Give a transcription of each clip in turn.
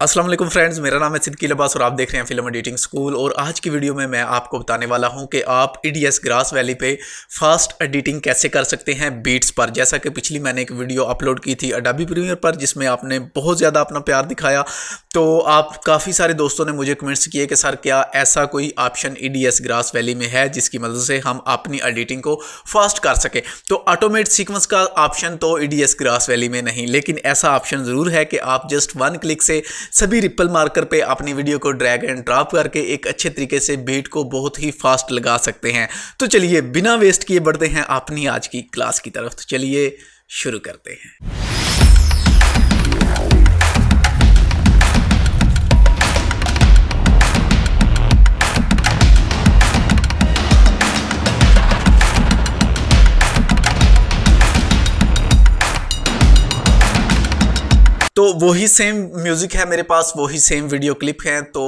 Aslam friends मेरा नाम है सिद्दकी लबास और आप देख रहे हैं फिल्म एडिटिंग स्कूल और आज की वीडियो में मैं आपको बताने वाला हूं कि आप ईडीएस ग्रास वैली पे फास्ट एडिटिंग कैसे कर सकते हैं बीट्स पर जैसा कि पिछली मैंने एक वीडियो अपलोड की थी अडाबी प्रीमियर पर जिसमें आपने बहुत ज़्यादा अपना प्यार दिखाया तो आप काफ़ी सारे दोस्तों ने मुझे कमेंट्स किए कि सर क्या ऐसा कोई ऑप्शन ई ग्रास वैली में है जिसकी मदद से हम अपनी एडिटिंग को फास्ट कर सकें तो ऑटोमेट सिक्वेंस का ऑप्शन तो ई ग्रास वैली में नहीं लेकिन ऐसा ऑप्शन ज़रूर है कि आप जस्ट वन क्लिक से सभी रिपल मार्कर पे अपनी वीडियो को ड्रैग एंड ड्रॉप करके एक अच्छे तरीके से बीट को बहुत ही फास्ट लगा सकते हैं तो चलिए बिना वेस्ट किए बढ़ते हैं अपनी आज की क्लास की तरफ तो चलिए शुरू करते हैं तो वही सेम म्यूज़िक है मेरे पास वही सेम वीडियो क्लिप हैं तो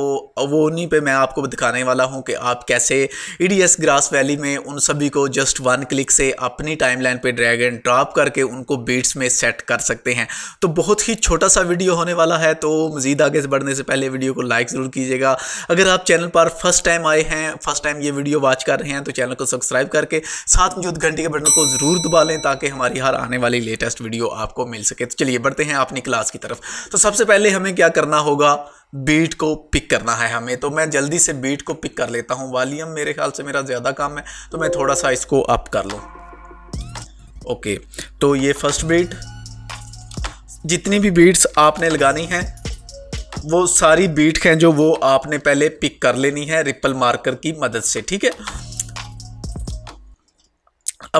वो उन्हीं पे मैं आपको दिखाने वाला हूँ कि आप कैसे ईडीएस ग्रास वैली में उन सभी को जस्ट वन क्लिक से अपनी टाइमलाइन पे ड्रैग एंड ड्रॉप करके उनको बीट्स में सेट कर सकते हैं तो बहुत ही छोटा सा वीडियो होने वाला है तो मज़ीद आगे से बढ़ने से पहले वीडियो को लाइक ज़रूर कीजिएगा अगर आप चैनल पर फर्स्ट टाइम आए हैं फर्स्ट टाइम ये वीडियो वॉच कर रहे हैं तो चैनल को सब्सक्राइब करके साथ मौजूद घंटे के बटन को ज़रूर दबा लें ताकि हमारी हर आने वाली लेटेस्ट वीडियो आपको मिल सके तो चलिए बढ़ते हैं अपनी क्लास की की तरफ तो सबसे पहले हमें क्या करना होगा बीट को पिक करना है हमें तो मैं जल्दी से बीट को पिक कर लेता हूँ वालियम मेरे ख्याल से मेरा ज़्यादा काम है तो मैं थोड़ा सा इसको अप कर लूँ ओके तो ये फर्स्ट बीट जितनी भी बीट्स आपने लगानी हैं वो सारी बीट हैं जो वो आपने पहले पिक कर लेनी है रिपल मार्कर की मदद से ठीक है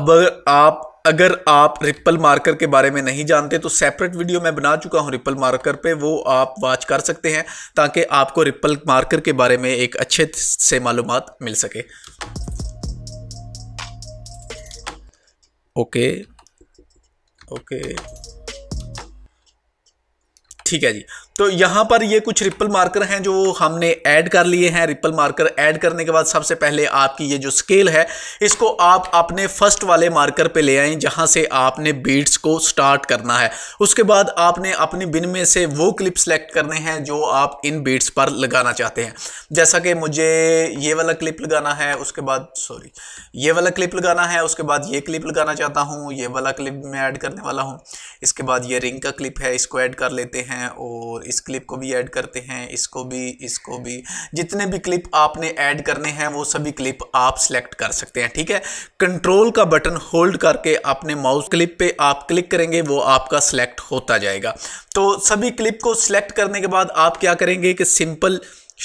अब आप अगर आप रिपल मार्कर के बारे में नहीं जानते तो सेपरेट वीडियो मैं बना चुका हूं रिपल मार्कर पे वो आप वॉच कर सकते हैं ताकि आपको रिपल मार्कर के बारे में एक अच्छे से मालूम मिल सके ओके ओके ठीक है जी तो यहाँ पर ये कुछ रिपल मार्कर हैं जो हमने ऐड कर लिए हैं रिपल मार्कर ऐड करने के बाद सबसे पहले आपकी ये जो स्केल है इसको आप अपने फर्स्ट वाले मार्कर पे ले आए जहाँ से आपने बीट्स को स्टार्ट करना है उसके बाद आपने अपने बिन में से वो क्लिप सेलेक्ट करने हैं जो आप इन बीट्स पर लगाना चाहते हैं जैसा कि मुझे ये वाला क्लिप लगाना है उसके बाद सॉरी ये वाला क्लिप लगाना है उसके बाद ये क्लिप लगाना चाहता हूँ ये वाला क्लिप मैं ऐड करने वाला हूँ इसके बाद ये रिंग का क्लिप है इसको ऐड कर लेते हैं हैं और इस क्लिप को भी ऐड करते हैं इसको भी इसको भी जितने भी क्लिप आपने ऐड करने हैं वो सभी क्लिप आप सेलेक्ट कर सकते हैं ठीक है कंट्रोल का बटन होल्ड करके अपने माउस क्लिप पे आप क्लिक करेंगे वो आपका सेलेक्ट होता जाएगा तो सभी क्लिप को सिलेक्ट करने के बाद आप क्या करेंगे कि सिंपल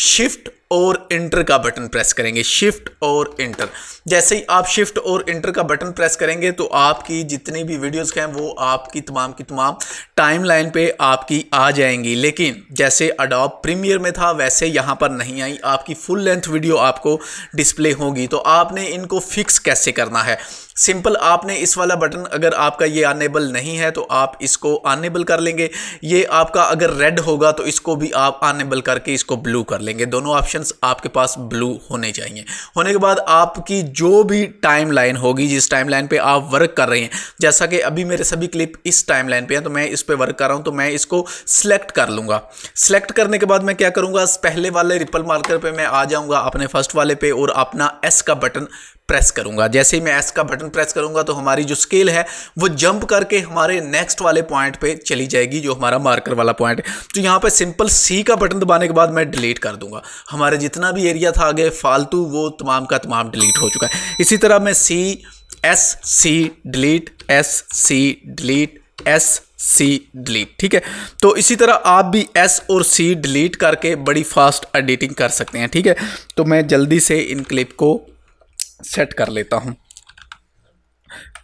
शिफ्ट और इंटर का बटन प्रेस करेंगे शिफ्ट और इंटर जैसे ही आप शिफ्ट और इंटर का बटन प्रेस करेंगे तो आपकी जितनी भी वीडियोस हैं वो आपकी तमाम की तमाम टाइमलाइन पे आपकी आ जाएंगी लेकिन जैसे अडॉप प्रीमियर में था वैसे यहाँ पर नहीं आई आपकी फुल लेंथ वीडियो आपको डिस्प्ले होगी तो आपने इनको फिक्स कैसे करना है सिंपल आपने इस वाला बटन अगर आपका ये अनेबल नहीं है तो आप इसको अनेबल कर लेंगे ये आपका अगर रेड होगा तो इसको भी आप अनेबल करके इसको ब्लू कर लेंगे दोनों ऑप्शन ऑप्शंस आपके पास ब्लू होने चाहिए होने के बाद आपकी जो भी टाइम लाइन होगी जिस टाइम लाइन पर आप वर्क कर रहे हैं जैसा कि अभी मेरे सभी क्लिप इस टाइम लाइन पर हैं तो मैं इस पर वर्क कर रहा हूँ तो मैं इसको सिलेक्ट कर लूँगा सिलेक्ट करने के बाद मैं क्या करूँगा पहले वाले रिपल मार्कर पर मैं आ जाऊँगा अपने फर्स्ट वाले पे और अपना एस का बटन प्रेस करूंगा जैसे ही मैं एस का बटन प्रेस करूंगा तो हमारी जो स्केल है वो जंप करके हमारे नेक्स्ट वाले पॉइंट पे चली जाएगी जो हमारा मार्कर वाला पॉइंट है तो यहाँ पे सिंपल सी का बटन दबाने के बाद मैं डिलीट कर दूंगा हमारा जितना भी एरिया था आगे फालतू वो तमाम का तमाम डिलीट हो चुका है इसी तरह मैं C S C delete S C delete S C delete ठीक है तो इसी तरह आप भी एस और सी डिलीट करके बड़ी फास्ट एडिटिंग कर सकते हैं ठीक है तो मैं जल्दी से इन क्लिप को सेट कर लेता हूँ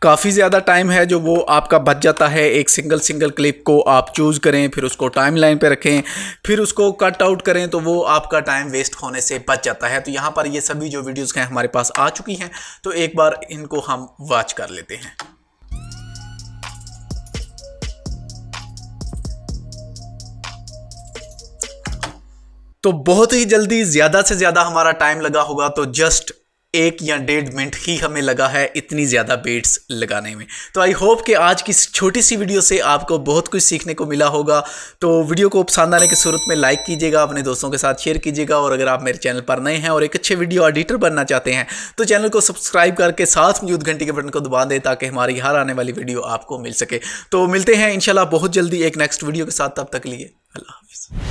काफ़ी ज़्यादा टाइम है जो वो आपका बच जाता है एक सिंगल सिंगल क्लिप को आप चूज़ करें फिर उसको टाइम लाइन पर रखें फिर उसको कट आउट करें तो वो आपका टाइम वेस्ट होने से बच जाता है तो यहाँ पर ये सभी जो वीडियोज़ हैं हमारे पास आ चुकी हैं तो एक बार इनको हम वॉच कर लेते हैं तो बहुत ही जल्दी ज़्यादा से ज़्यादा हमारा टाइम लगा होगा तो जस्ट एक या डेढ़ मिनट ही हमें लगा है इतनी ज़्यादा बेट्स लगाने में तो आई होप कि आज की छोटी सी वीडियो से आपको बहुत कुछ सीखने को मिला होगा तो वीडियो को पसंद आने की सूरत में लाइक कीजिएगा अपने दोस्तों के साथ शेयर कीजिएगा और अगर आप मेरे चैनल पर नए हैं और एक अच्छे वीडियो एडिटर बनना चाहते हैं तो चैनल को सब्सक्राइब करके साथ मौजूद घंटी के बटन को दबा दें ताकि हमारी हर आने वाली वीडियो आपको मिल सके तो मिलते हैं इन बहुत जल्दी एक नेक्स्ट वीडियो के साथ तब तक लिए अल्लाह हाफिज़